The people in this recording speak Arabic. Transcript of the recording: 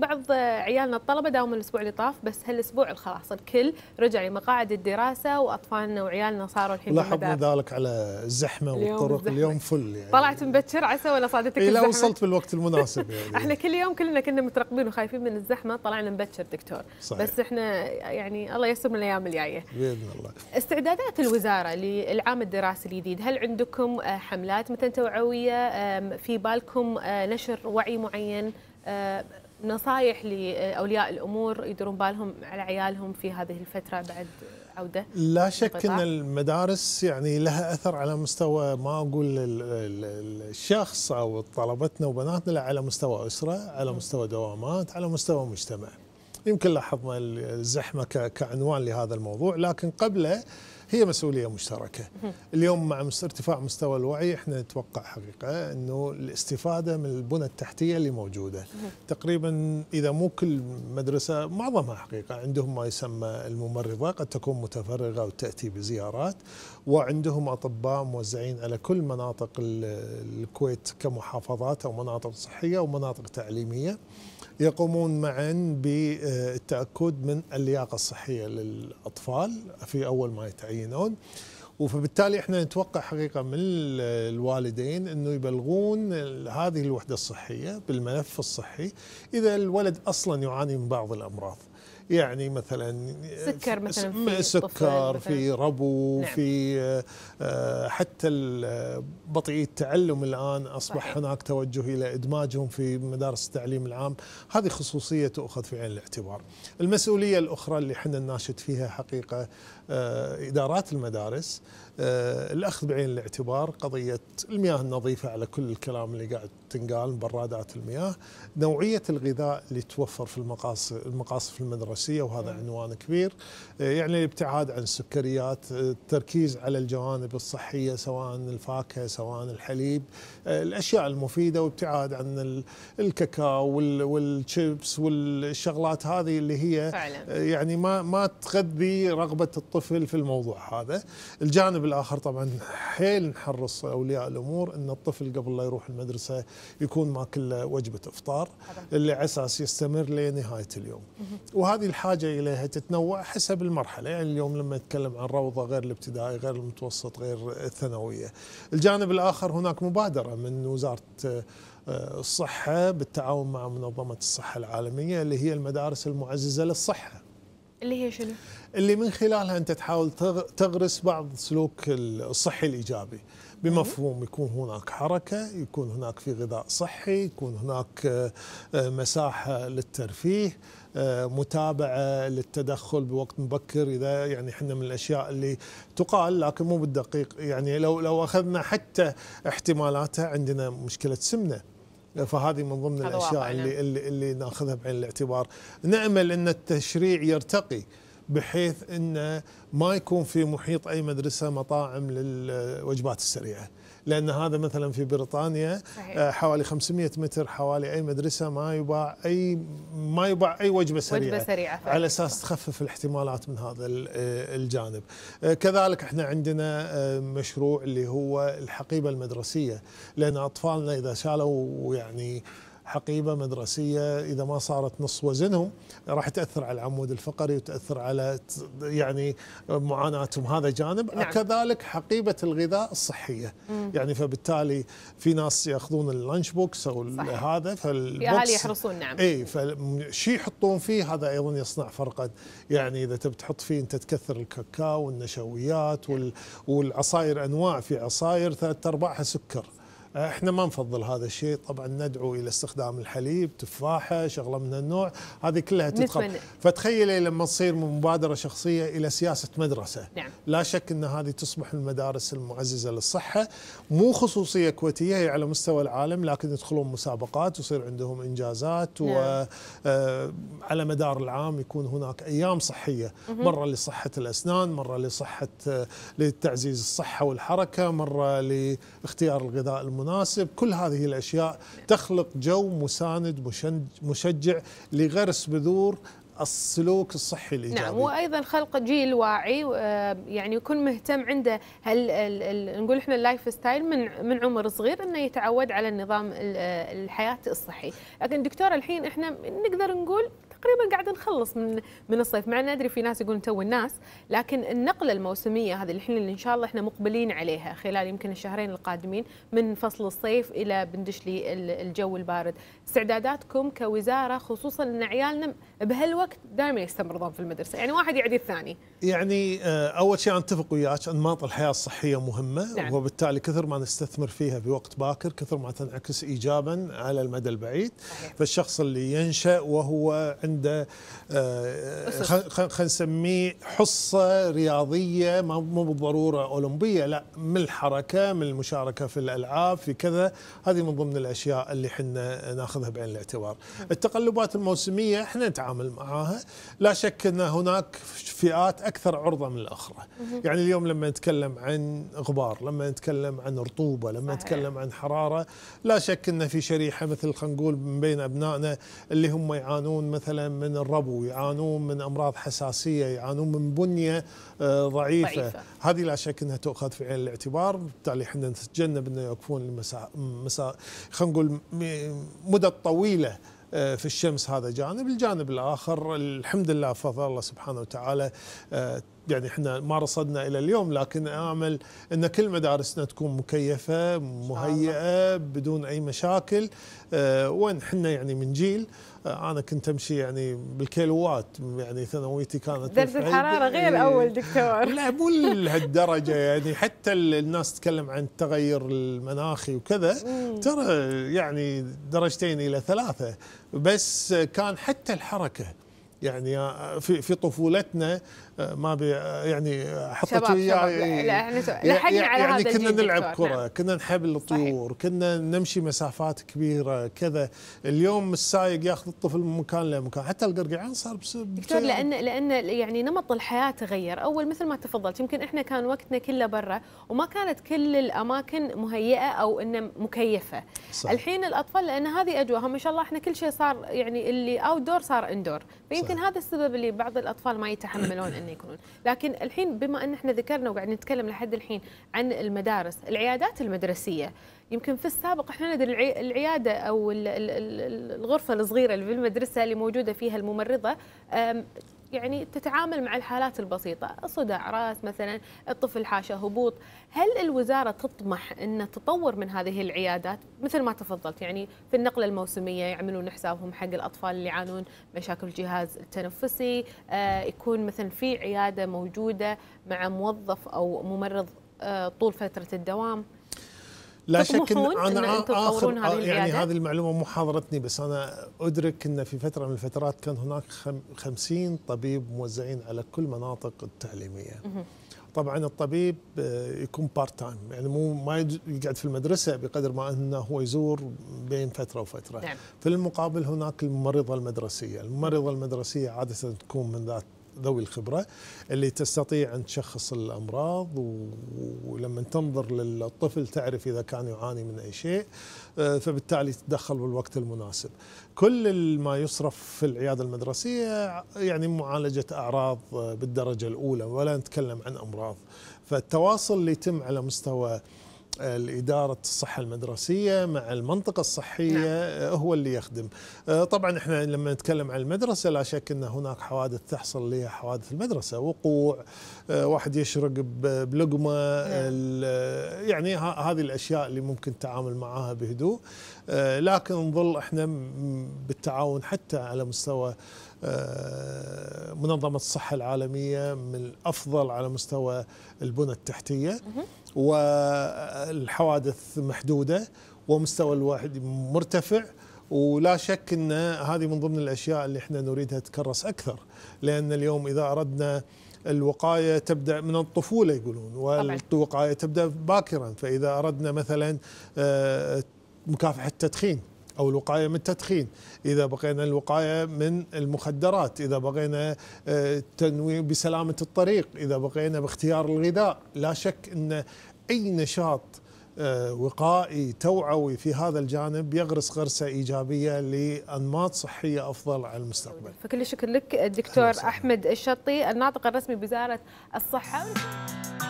بعض عيالنا الطلبه داوموا الاسبوع اللي طاف بس هالاسبوع الخلاص الكل رجع لمقاعد الدراسه واطفالنا وعيالنا صاروا الحين لاحظنا ذلك على الزحمه والطرق اليوم فل يعني طلعت مبكر عسى ولا صادتك إيه لا وصلت بالوقت المناسب يعني احنا كل يوم كلنا كنا مترقبين وخايفين من الزحمه طلعنا مبكر دكتور صحيح. بس احنا يعني الله يسر من الايام الجايه باذن الله استعدادات الوزاره للعام الدراسي الجديد هل عندكم آه، حملات مثلا توعويه في بالكم آه، نشر وعي معين آه، نصايح لاولياء الامور يديرون بالهم على عيالهم في هذه الفتره بعد عوده لا شك ان المدارس يعني لها اثر على مستوى ما اقول الشخص او طلبتنا وبناتنا لا على مستوى اسره على مستوى دوامات على مستوى مجتمع يمكن لاحظنا الزحمه كعنوان لهذا الموضوع لكن قبله هي مسؤوليه مشتركه اليوم مع ارتفاع مستوى الوعي احنا نتوقع حقيقه انه الاستفاده من البنى التحتيه اللي موجوده تقريبا اذا مو كل مدرسه معظمها حقيقه عندهم ما يسمى الممرضه قد تكون متفرغه وتاتي بزيارات وعندهم أطباء موزعين على كل مناطق الكويت كمحافظات أو مناطق صحية ومناطق تعليمية يقومون معا بالتأكد من اللياقة الصحية للأطفال في أول ما يتعينون وفبالتالي احنا نتوقع حقيقه من الوالدين انه يبلغون هذه الوحده الصحيه بالملف الصحي اذا الولد اصلا يعاني من بعض الامراض يعني مثلا سكر مثلا في سكر في ربو نعم. في آه، حتى آه، بطيء التعلم الان اصبح صحيح. هناك توجه الى ادماجهم في مدارس التعليم العام هذه خصوصيه تؤخذ في عين الاعتبار المسؤوليه الاخرى اللي احنا نناشد فيها حقيقه آه، ادارات المدارس الاخذ بعين الاعتبار قضيه المياه النظيفه على كل الكلام اللي قاعد تنقال برادات المياه نوعيه الغذاء اللي توفر في المقاصف المقاصف المدرسه السياسيه وهذا عنوان كبير آه، يعني الابتعاد عن السكريات آه، التركيز على الجوانب الصحيه سواء الفاكهه سواء الحليب آه، الاشياء المفيده وابتعاد عن الكاكاو والشيبس والشغلات هذه اللي هي فعلا. يعني ما ما تغذي رغبه الطفل في الموضوع هذا الجانب الاخر طبعا حيل نحرص اولياء الامور ان الطفل قبل لا يروح المدرسه يكون ماكل وجبه افطار اللي على اساس يستمر لنهايه اليوم وهذه الحاجة إليها تتنوع حسب المرحلة يعني اليوم لما نتكلم عن روضة غير الابتدائي غير المتوسط غير الثانوية الجانب الآخر هناك مبادرة من وزارة آه، الصحة بالتعاون مع منظمة الصحة العالمية اللي هي المدارس المعززة للصحة اللي هي شنو؟ اللي من خلالها انت تحاول تغرس بعض سلوك الصحي الايجابي بمفهوم يكون هناك حركه، يكون هناك في غذاء صحي، يكون هناك آه، مساحه للترفيه، آه، متابعه للتدخل بوقت مبكر اذا يعني احنا من الاشياء اللي تقال لكن مو بالدقيق يعني لو لو اخذنا حتى احتمالاتها عندنا مشكله سمنه. فهذه من ضمن الاشياء اللي, نعم. اللي اللي ناخذها بعين الاعتبار نامل ان التشريع يرتقي بحيث انه ما يكون في محيط اي مدرسه مطاعم للوجبات السريعه لان هذا مثلا في بريطانيا صحيح. آه، حوالي 500 متر حوالي اي مدرسه ما يباع اي ما يباع اي وجبه سريعه, وجبة سريعة على اساس تخفف الاحتمالات من هذا آه، الجانب آه، كذلك احنا عندنا مشروع اللي هو الحقيبه المدرسيه لان اطفالنا اذا شالوا يعني حقيبه مدرسيه اذا ما صارت نص وزنهم راح تاثر على العمود الفقري وتاثر على يعني معاناتهم هذا جانب نعم. كذلك حقيبه الغذاء الصحيه مم. يعني فبالتالي في ناس ياخذون اللانش بوكس او صحيح. هذا فالبوكس اهالي يحرصون نعم اي فشي يحطون فيه هذا ايضا يصنع فرقا يعني اذا تبي تحط فيه انت تكثر الكاكاو والنشويات وال... والعصاير انواع في عصاير ثلاث ارباعها سكر احنا ما نفضل هذا الشيء طبعا ندعو الى استخدام الحليب تفاحه شغله من النوع هذه كلها تدخل فتخيلي لما تصير مبادره شخصيه الى سياسه مدرسه نعم. لا شك ان هذه تصبح المدارس المعززه للصحه مو خصوصيه كويتيه هي على مستوى العالم لكن يدخلون مسابقات ويصير عندهم انجازات نعم. وعلى آه، مدار العام يكون هناك ايام صحيه مم. مره لصحه الاسنان مره لصحه آه، لتعزيز الصحه والحركه مره لاختيار الغذاء المناسب كل هذه الأشياء تخلق جو مساند مشجع لغرس بذور السلوك الصحي الايجابي نعم وايضا خلق جيل واعي آه، يعني يكون مهتم عنده هل نقول احنا اللايف ستايل من من عمر صغير انه يتعود على النظام آه، الحياه الصحي لكن دكتور الحين احنا نقدر نقول تقريبا قاعد نخلص من من الصيف مع ان ادري في ناس يقولون تو الناس لكن النقله الموسميه هذه الحين اللي ان شاء الله احنا مقبلين عليها خلال يمكن الشهرين القادمين من فصل الصيف الى بندش لي الجو البارد استعداداتكم كوزاره خصوصا ان عيالنا بهالوقت دائما يستمرضون في المدرسه يعني واحد يعدي الثاني يعني آه، اول شيء اتفق وياك انماط الحياه الصحيه مهمه نعم. وبالتالي كثر ما نستثمر فيها بوقت باكر كثر ما تنعكس ايجابا على المدى البعيد صحيح. فالشخص اللي ينشا وهو عنده آه، خلينا نسميه حصه رياضيه مو بالضروره اولمبيه لا من الحركه من المشاركه في الالعاب في كذا هذه من ضمن الاشياء اللي احنا ناخذها بعين الاعتبار. التقلبات الموسميه احنا نتعامل معاها لا شك ان هناك فئات اكثر عرضه من الاخرى. يعني اليوم لما نتكلم عن غبار، لما نتكلم عن رطوبه، لما نتكلم عن حراره، لا شك ان في شريحه مثل خلينا نقول من بين ابنائنا اللي هم يعانون مثلا العالم من الربو يعانون من أمراض حساسية يعانون من بنية آه، ضعيفة, ضعيفة. هذه لا شك أنها تؤخذ في عين الاعتبار بالتالي احنا نتجنب أنه يوقفون المسا... مسا... خلينا نقول مدة طويلة آه، في الشمس هذا جانب الجانب الآخر الحمد لله فضل الله سبحانه وتعالى آه، يعني احنا ما رصدنا الى اليوم لكن امل ان كل مدارسنا تكون مكيفه مهيئه بدون اي مشاكل أه وين احنا يعني من جيل آه، انا كنت امشي يعني بالكيلوات يعني ثانويتي كانت درجه الحراره غير إيه. اول دكتور لا مو لهالدرجه يعني حتى الناس تتكلم عن التغير المناخي وكذا ترى يعني درجتين الى ثلاثه بس كان حتى الحركه يعني آه، في في طفولتنا آه، ما بي آه، يعني حطت يعني لحقنا على يعني هذا كنا نلعب كره نعم. كنا نحب الطيور صحيح. كنا نمشي مسافات كبيره كذا اليوم السايق ياخذ الطفل من مكان لمكان حتى القرقعان يعني صار دكتور لان لان يعني نمط الحياه تغير اول مثل ما تفضلت يمكن احنا كان وقتنا كله برا وما كانت كل الاماكن مهيئه او انه مكيفه صح. الحين الاطفال لان هذه اجواءهم ما شاء الله احنا كل شيء صار يعني اللي اوت دور صار اندور فيمكن يمكن هذا السبب اللي بعض الاطفال ما يتحملون انه يكونون لكن الحين بما ان احنا ذكرنا وقاعد نتكلم لحد الحين عن المدارس العيادات المدرسيه يمكن في السابق احنا ندري العياده او الغرفه الصغيره اللي في المدرسه اللي موجوده فيها الممرضه يعني تتعامل مع الحالات البسيطة صداع رأس مثلا الطفل حاشة هبوط هل الوزارة تطمح أن تطور من هذه العيادات مثل ما تفضلت يعني في النقلة الموسمية يعملون حسابهم حق الأطفال اللي يعانون مشاكل الجهاز التنفسي آه، يكون مثلا في عيادة موجودة مع موظف أو ممرض آه، طول فترة الدوام لا شك ان انا إن اخر يعني هذه المعلومه مو حاضرتني بس انا ادرك ان في فتره من الفترات كان هناك 50 طبيب موزعين على كل مناطق التعليميه طبعا الطبيب يكون بارت تايم يعني مو ما يقعد في المدرسه بقدر ما انه هو يزور بين فتره وفتره نعم. في المقابل هناك الممرضه المدرسيه الممرضه المدرسيه عاده تكون من ذات ذوي الخبرة اللي تستطيع أن تشخص الأمراض ولما تنظر للطفل تعرف إذا كان يعاني من أي شيء آه، فبالتالي تتدخل بالوقت المناسب كل ما يصرف في العيادة المدرسية يعني معالجة أعراض آه، بالدرجة الأولى ولا نتكلم عن أمراض فالتواصل اللي يتم على مستوى الإدارة الصحة المدرسية مع المنطقة الصحية نعم. هو اللي يخدم آه، طبعا احنا لما نتكلم عن المدرسة لا شك أن هناك حوادث تحصل لها حوادث المدرسة وقوع آه، واحد يشرق بلقمة نعم. يعني هذه الأشياء اللي ممكن التعامل معها بهدوء آه، لكن نظل احنا بالتعاون حتى على مستوى آه، منظمة الصحة العالمية من الأفضل على مستوى البنى التحتية والحوادث محدودة ومستوى الواحد مرتفع ولا شك ان هذه من ضمن الاشياء اللي احنا نريدها تكرس اكثر لان اليوم اذا اردنا الوقايه تبدا من الطفوله يقولون والوقايه تبدا باكرا فاذا اردنا مثلا آه، مكافحه التدخين او الوقايه من التدخين، اذا بقينا الوقايه من المخدرات، اذا بقينا آه، تنويع بسلامه الطريق، اذا بقينا باختيار الغذاء، لا شك ان اي نشاط آه، وقائي توعوي في هذا الجانب يغرس غرسه ايجابيه لانماط صحيه افضل على المستقبل. فكل شكر لك الدكتور احمد الشطي الناطق الرسمي بوزاره الصحه.